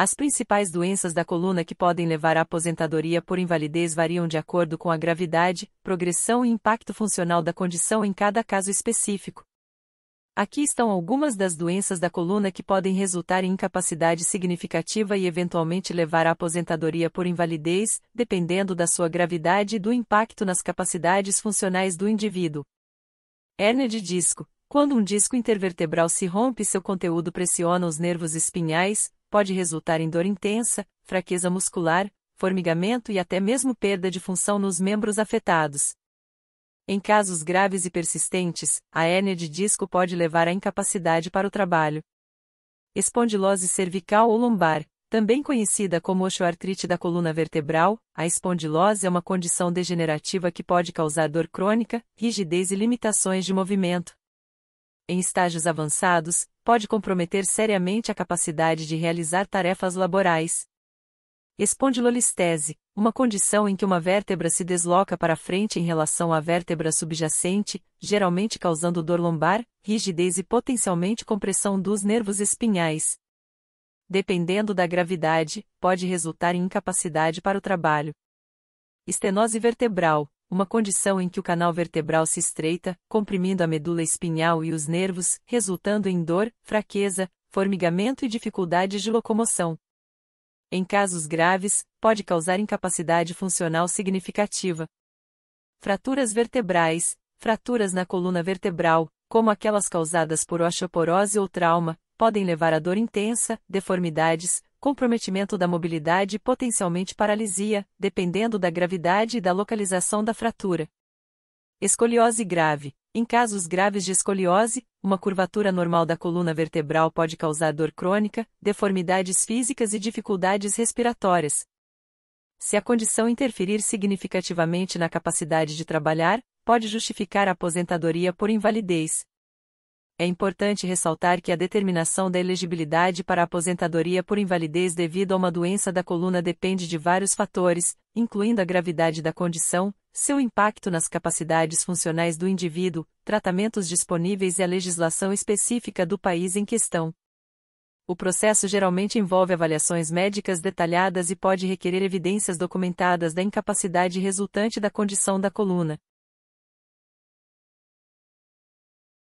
As principais doenças da coluna que podem levar à aposentadoria por invalidez variam de acordo com a gravidade, progressão e impacto funcional da condição em cada caso específico. Aqui estão algumas das doenças da coluna que podem resultar em incapacidade significativa e eventualmente levar à aposentadoria por invalidez, dependendo da sua gravidade e do impacto nas capacidades funcionais do indivíduo. Hérnia de disco. Quando um disco intervertebral se rompe, seu conteúdo pressiona os nervos espinhais, pode resultar em dor intensa, fraqueza muscular, formigamento e até mesmo perda de função nos membros afetados. Em casos graves e persistentes, a hérnia de disco pode levar à incapacidade para o trabalho. Espondilose cervical ou lombar, também conhecida como osteoartrite da coluna vertebral, a espondilose é uma condição degenerativa que pode causar dor crônica, rigidez e limitações de movimento em estágios avançados, pode comprometer seriamente a capacidade de realizar tarefas laborais. Espondilolistese, uma condição em que uma vértebra se desloca para frente em relação à vértebra subjacente, geralmente causando dor lombar, rigidez e potencialmente compressão dos nervos espinhais. Dependendo da gravidade, pode resultar em incapacidade para o trabalho. Estenose vertebral, uma condição em que o canal vertebral se estreita, comprimindo a medula espinhal e os nervos, resultando em dor, fraqueza, formigamento e dificuldades de locomoção. Em casos graves, pode causar incapacidade funcional significativa. Fraturas vertebrais, fraturas na coluna vertebral, como aquelas causadas por osteoporose ou trauma, podem levar a dor intensa, deformidades, comprometimento da mobilidade e potencialmente paralisia, dependendo da gravidade e da localização da fratura. Escoliose grave. Em casos graves de escoliose, uma curvatura normal da coluna vertebral pode causar dor crônica, deformidades físicas e dificuldades respiratórias. Se a condição interferir significativamente na capacidade de trabalhar, pode justificar a aposentadoria por invalidez é importante ressaltar que a determinação da elegibilidade para a aposentadoria por invalidez devido a uma doença da coluna depende de vários fatores, incluindo a gravidade da condição, seu impacto nas capacidades funcionais do indivíduo, tratamentos disponíveis e a legislação específica do país em questão. O processo geralmente envolve avaliações médicas detalhadas e pode requerer evidências documentadas da incapacidade resultante da condição da coluna,